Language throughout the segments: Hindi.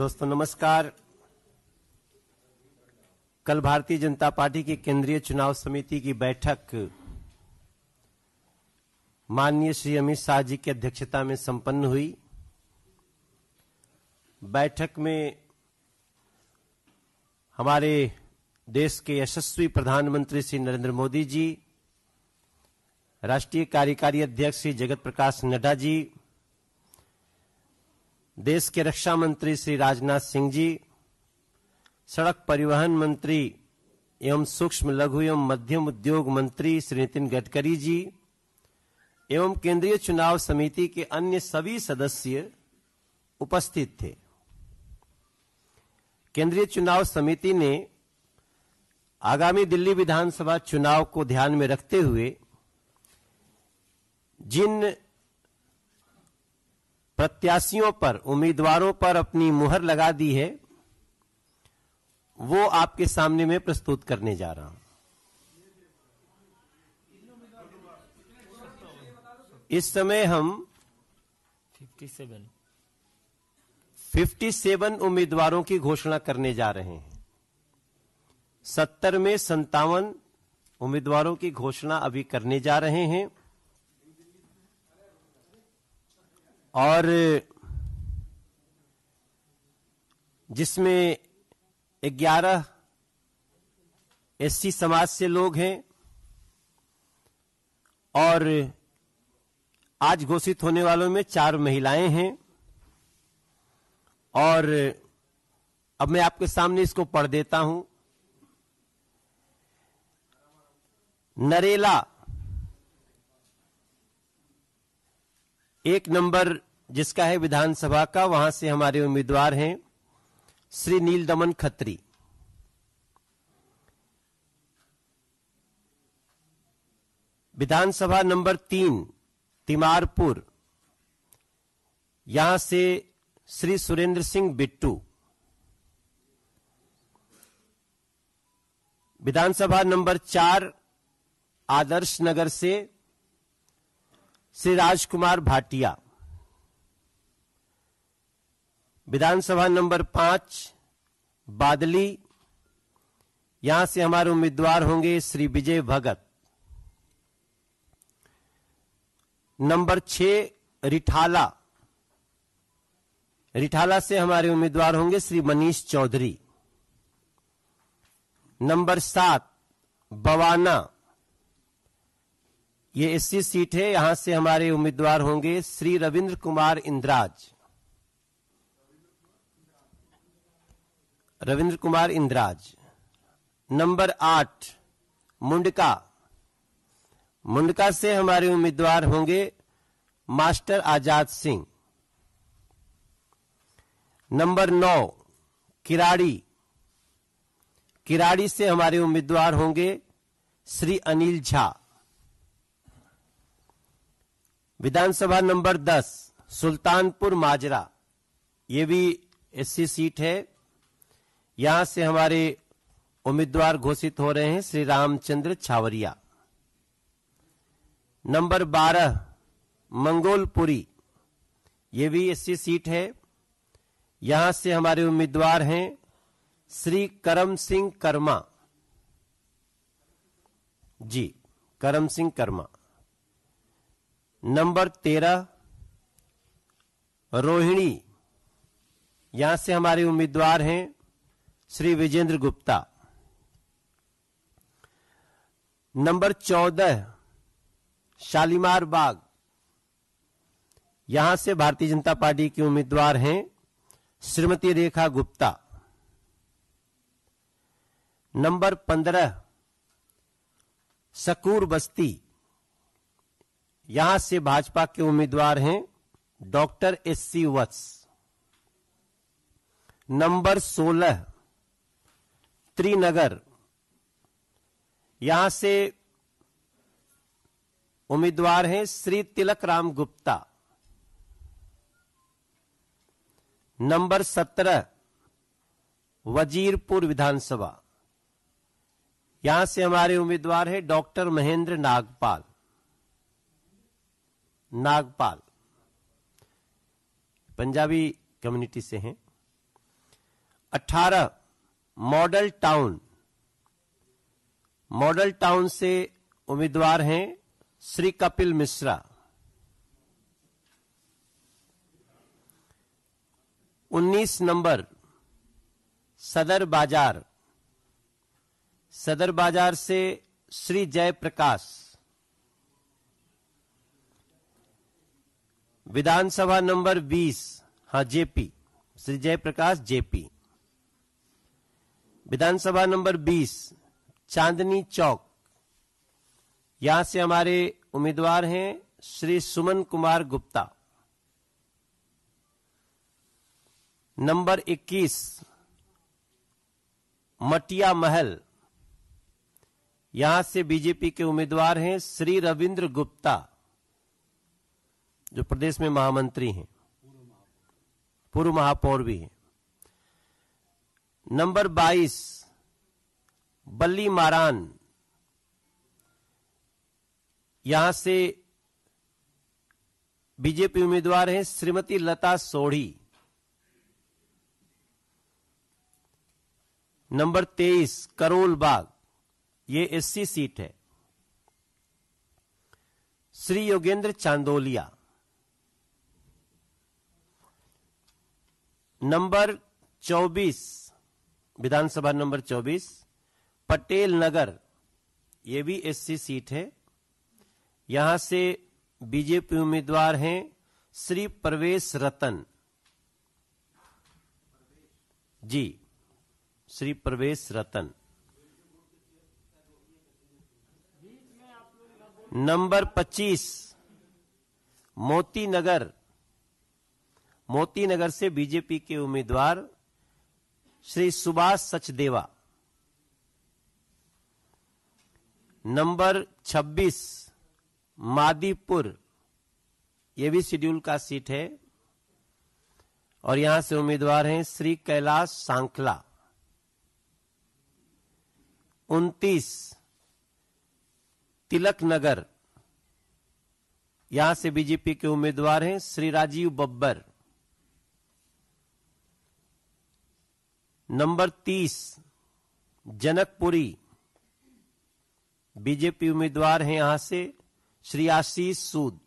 दोस्तों नमस्कार कल भारतीय जनता पार्टी की केंद्रीय चुनाव समिति की बैठक माननीय श्री अमित शाह जी की अध्यक्षता में संपन्न हुई बैठक में हमारे देश के यशस्वी प्रधानमंत्री श्री नरेंद्र मोदी जी राष्ट्रीय कार्यकारी अध्यक्ष श्री जगत प्रकाश नड्डा जी देश के रक्षा मंत्री श्री राजनाथ सिंह जी सड़क परिवहन मंत्री एवं सूक्ष्म लघु एवं मध्यम उद्योग मंत्री श्री नितिन गडकरी जी एवं केंद्रीय चुनाव समिति के अन्य सभी सदस्य उपस्थित थे केंद्रीय चुनाव समिति ने आगामी दिल्ली विधानसभा चुनाव को ध्यान में रखते हुए जिन प्रत्याशियों पर उम्मीदवारों पर अपनी मुहर लगा दी है वो आपके सामने में प्रस्तुत करने जा रहा हूं इस समय हम 57 सेवन उम्मीदवारों की घोषणा करने जा रहे हैं सत्तर में संतावन उम्मीदवारों की घोषणा अभी करने जा रहे हैं और जिसमें ग्यारह एससी समाज से लोग हैं और आज घोषित होने वालों में चार महिलाएं हैं और अब मैं आपके सामने इसको पढ़ देता हूं नरेला एक नंबर जिसका है विधानसभा का वहां से हमारे उम्मीदवार हैं श्री नील दमन खत्री विधानसभा नंबर तीन तिमारपुर यहां से श्री सुरेंद्र सिंह बिट्टू विधानसभा नंबर चार आदर्श नगर से श्री राजकुमार भाटिया विधानसभा नंबर पांच बादली यहां से हमारे उम्मीदवार होंगे श्री विजय भगत नंबर छह रिठाला रिठाला से हमारे उम्मीदवार होंगे श्री मनीष चौधरी नंबर सात बवाना ये इसी सीट है यहां से हमारे उम्मीदवार होंगे श्री रविंद्र कुमार इंद्राज रविंद्र कुमार इंद्राज नंबर आठ मुंडका मुंडका से हमारे उम्मीदवार होंगे मास्टर आजाद सिंह नंबर नौ किराड़ी किराड़ी से हमारे उम्मीदवार होंगे श्री अनिल झा विधानसभा नंबर 10 सुल्तानपुर माजरा ये भी एससी सीट है यहां से हमारे उम्मीदवार घोषित हो रहे हैं श्री रामचंद्र छावरिया नंबर 12 मंगोलपुरी ये भी एससी सीट है यहां से हमारे उम्मीदवार हैं श्री करम सिंह कर्मा जी करम सिंह कर्मा नंबर तेरह रोहिणी यहां से हमारे उम्मीदवार हैं श्री विजेंद्र गुप्ता नंबर चौदह शालीमार बाग यहां से भारतीय जनता पार्टी के उम्मीदवार हैं श्रीमती रेखा गुप्ता नंबर पंद्रह सकूर बस्ती यहां से भाजपा के उम्मीदवार हैं doctor S C Vats number 16 Trinagar यहां से उम्मीदवार हैं श्री तिलक राम गुप्ता नंबर 17 वजीरपुर विधानसभा यहां से हमारे उम्मीदवार हैं डॉक्टर महेंद्र नागपाल नागपाल पंजाबी कम्युनिटी से हैं 18 मॉडल टाउन मॉडल टाउन से उम्मीदवार हैं श्री कपिल मिश्रा उन्नीस नंबर सदर बाजार सदर बाजार से श्री जयप्रकाश विधानसभा नंबर 20 हाँ जेपी श्री जयप्रकाश जेपी विधानसभा नंबर 20 चांदनी चौक यहां से हमारे उम्मीदवार हैं श्री सुमन कुमार गुप्ता नंबर 21 मटिया महल यहां से बीजेपी के उम्मीदवार हैं श्री रविंद्र गुप्ता जो प्रदेश में महामंत्री हैं पूर्व महापौर भी हैं नंबर 22 बल्ली मारान यहां से बीजेपी उम्मीदवार हैं श्रीमती लता सोढ़ी नंबर 23 करोल बाग ये एससी सीट है श्री योगेंद्र चांदोलिया नंबर 24 विधानसभा नंबर 24 पटेल नगर ये भी एससी सीट है यहां से बीजेपी उम्मीदवार हैं श्री प्रवेश रतन जी श्री प्रवेश रतन नंबर 25 मोती नगर मोती नगर से बीजेपी के उम्मीदवार श्री सुभाष सचदेवा नंबर 26 मादीपुर यह भी शेड्यूल का सीट है और यहां से उम्मीदवार हैं श्री कैलाश सांखला उनतीस तिलक नगर यहां से बीजेपी के उम्मीदवार हैं श्री राजीव बब्बर नंबर तीस जनकपुरी बीजेपी उम्मीदवार हैं यहां से श्री आशीष सूद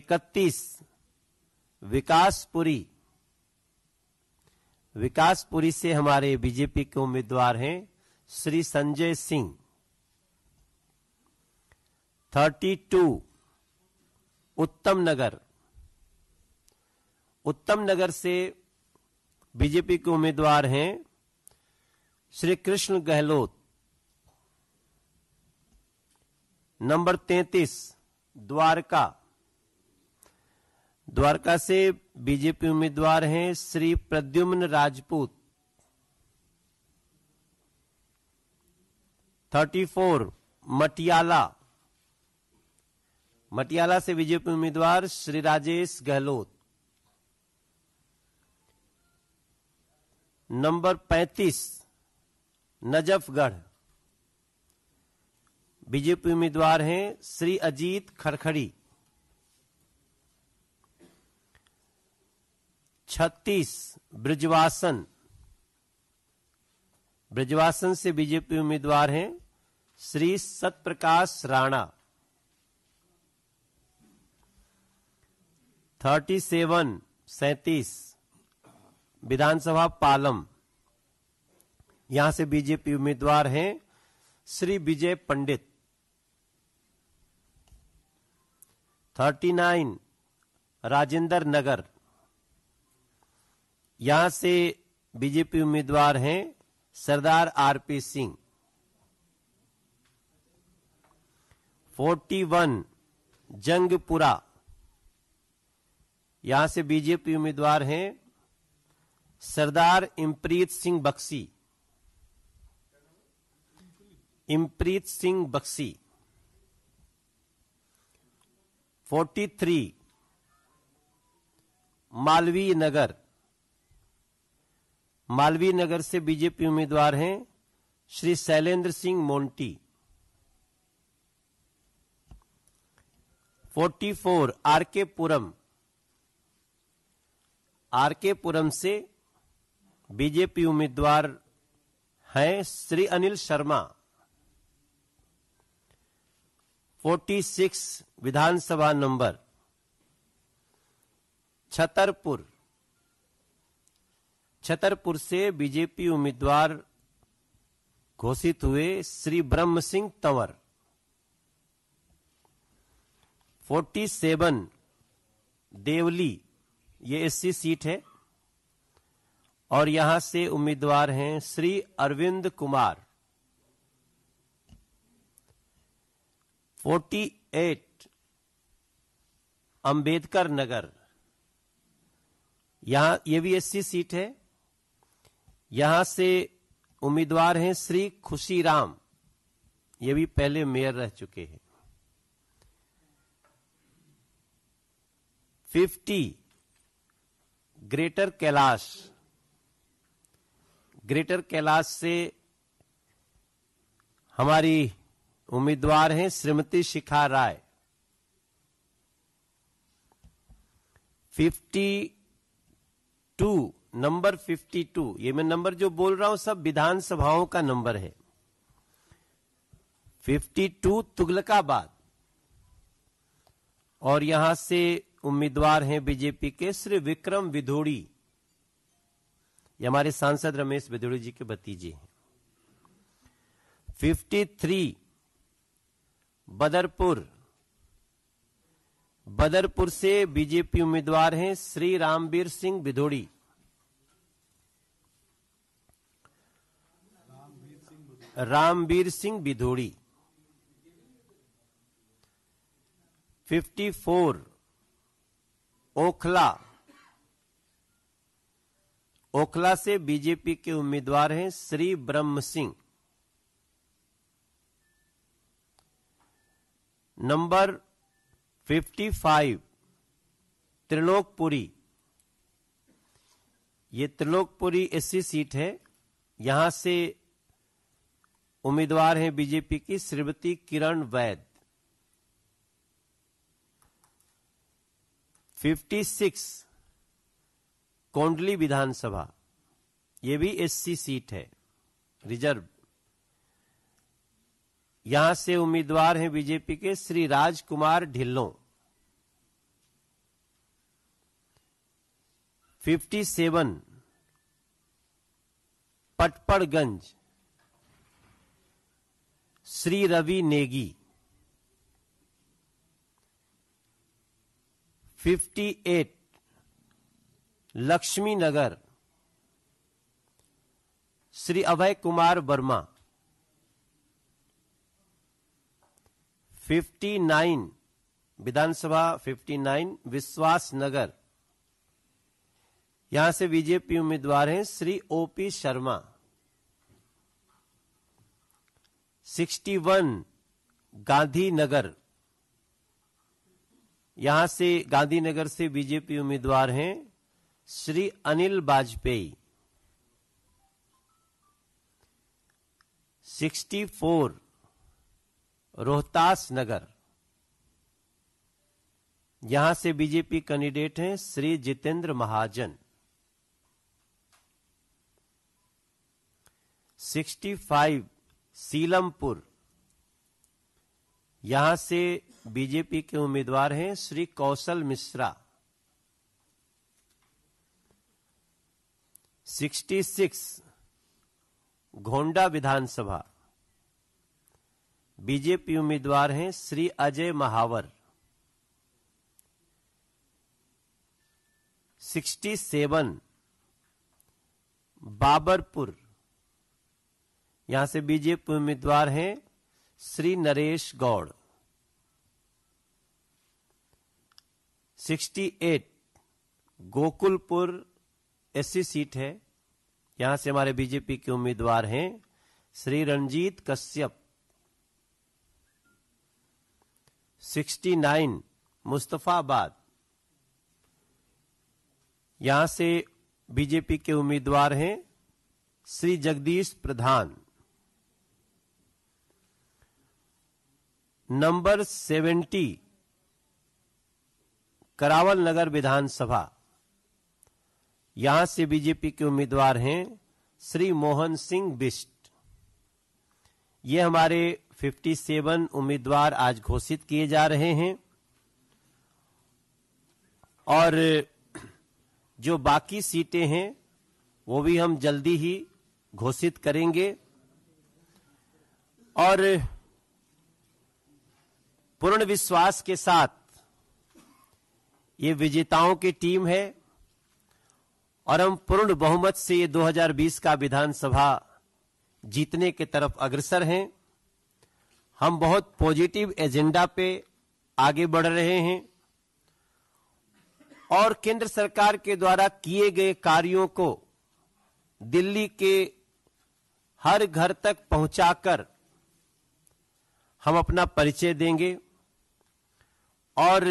इकतीस विकासपुरी विकासपुरी से हमारे बीजेपी के उम्मीदवार हैं श्री संजय सिंह थर्टी टू उत्तम नगर उत्तम नगर से बीजेपी के उम्मीदवार हैं श्री कृष्ण गहलोत नंबर तैतीस द्वारका द्वारका से बीजेपी उम्मीदवार हैं श्री प्रद्युम्न राजपूत थर्टी फोर मटियाला मटियाला से बीजेपी उम्मीदवार श्री राजेश गहलोत नंबर 35 नजफगढ़ बीजेपी उम्मीदवार हैं श्री अजीत खरखड़ी 36 ब्रजवासन ब्रजवासन से बीजेपी उम्मीदवार हैं श्री सतप्रकाश राणा 37 सैतीस विधानसभा पालम यहां से बीजेपी उम्मीदवार हैं श्री विजय पंडित 39 राजेंद्र नगर यहां से बीजेपी उम्मीदवार हैं सरदार आरपी सिंह 41 जंगपुरा यहां से बीजेपी उम्मीदवार हैं सरदार इमप्रीत सिंह बक्सी इमप्रीत सिंह बक्सी 43 मालवी नगर मालवी नगर से बीजेपी उम्मीदवार हैं श्री शैलेंद्र सिंह मोंटी 44 आरके पुरम आरके पुरम से बीजेपी उम्मीदवार हैं श्री अनिल शर्मा 46 विधानसभा नंबर छतरपुर छतरपुर से बीजेपी उम्मीदवार घोषित हुए श्री ब्रह्म सिंह तंवर 47 देवली ये एससी सीट है और यहां से उम्मीदवार हैं श्री अरविंद कुमार 48 अंबेडकर नगर यहां ये भी एससी सीट है यहां से उम्मीदवार हैं श्री खुशी राम ये भी पहले मेयर रह चुके हैं 50 ग्रेटर कैलाश ग्रेटर कैलाश से हमारी उम्मीदवार हैं श्रीमती शिखा राय 52 नंबर 52 ये मैं नंबर जो बोल रहा हूं सब विधानसभाओं का नंबर है 52 तुगलकाबाद और यहां से उम्मीदवार हैं बीजेपी के श्री विक्रम विधोड़ी ये हमारे सांसद रमेश बिदोड़ी जी के भतीजे हैं 53 बदरपुर बदरपुर से बीजेपी उम्मीदवार हैं श्री रामवीर सिंह बिधोड़ी रामवीर सिंह बिधोड़ी 54 ओखला ओखला से बीजेपी के उम्मीदवार हैं श्री ब्रह्म सिंह नंबर 55 त्रिलोकपुरी ये त्रिलोकपुरी ऐसी सीट है यहां से उम्मीदवार हैं बीजेपी की श्रीमती किरण वैद 56 कोंडली विधानसभा ये भी एससी सीट है रिजर्व यहां से उम्मीदवार हैं बीजेपी के श्री राजकुमार ढिल्लो 57 पटपड़गंज श्री रवि नेगी 58 लक्ष्मी नगर श्री अभय कुमार वर्मा फिफ्टी नाइन विधानसभा फिफ्टी नाइन विश्वास नगर यहां से बीजेपी उम्मीदवार हैं Shri O P Sharma sixty one Gandhinagar यहां से गांधीनगर से बीजेपी उम्मीदवार हैं श्री अनिल वाजपेयी 64 रोहतास नगर यहां से बीजेपी कैंडिडेट हैं श्री जितेंद्र महाजन 65 सीलमपुर यहां से बीजेपी के उम्मीदवार हैं श्री कौशल मिश्रा 66 घोंडा विधानसभा बीजेपी उम्मीदवार हैं श्री अजय महावर 67 बाबरपुर यहां से बीजेपी उम्मीदवार हैं श्री नरेश गौड़ 68 गोकुलपुर एससी सीट है यहां से हमारे बीजेपी के उम्मीदवार हैं श्री रणजीत कश्यप 69 मुस्तफाबाद यहां से बीजेपी के उम्मीदवार हैं श्री जगदीश प्रधान नंबर 70 करावल नगर विधानसभा यहां से बीजेपी के उम्मीदवार हैं श्री मोहन सिंह बिस्ट ये हमारे 57 उम्मीदवार आज घोषित किए जा रहे हैं और जो बाकी सीटें हैं वो भी हम जल्दी ही घोषित करेंगे और पूर्ण विश्वास के साथ ये विजेताओं की टीम है और हम पूर्ण बहुमत से ये 2020 का विधानसभा जीतने के तरफ अग्रसर हैं हम बहुत पॉजिटिव एजेंडा पे आगे बढ़ रहे हैं और केंद्र सरकार के द्वारा किए गए कार्यों को दिल्ली के हर घर तक पहुंचाकर हम अपना परिचय देंगे और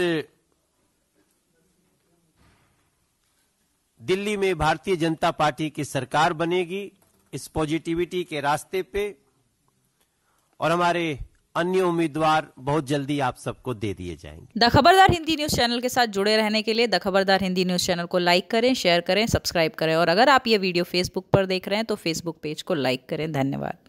दिल्ली में भारतीय जनता पार्टी की सरकार बनेगी इस पॉजिटिविटी के रास्ते पे और हमारे अन्य उम्मीदवार बहुत जल्दी आप सबको दे दिए जाएंगे the Khabardar Hindi news channel के साथ जुड़े रहने के लिए the Khabardar Hindi news channel को लाइक करें शेयर करें सब्सक्राइब करें और अगर आप ये वीडियो फेसबुक पर देख रहे हैं तो फेसबुक पेज को लाइक करें धन्यवाद